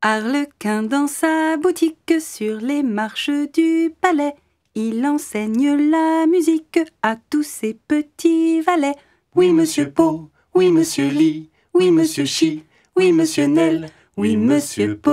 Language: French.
Arlequin dans sa boutique sur les marches du palais, il enseigne la musique à tous ses petits valets. Oui, monsieur Po, oui, monsieur Li, oui, monsieur Chi, oui, monsieur Nel, oui, monsieur Po.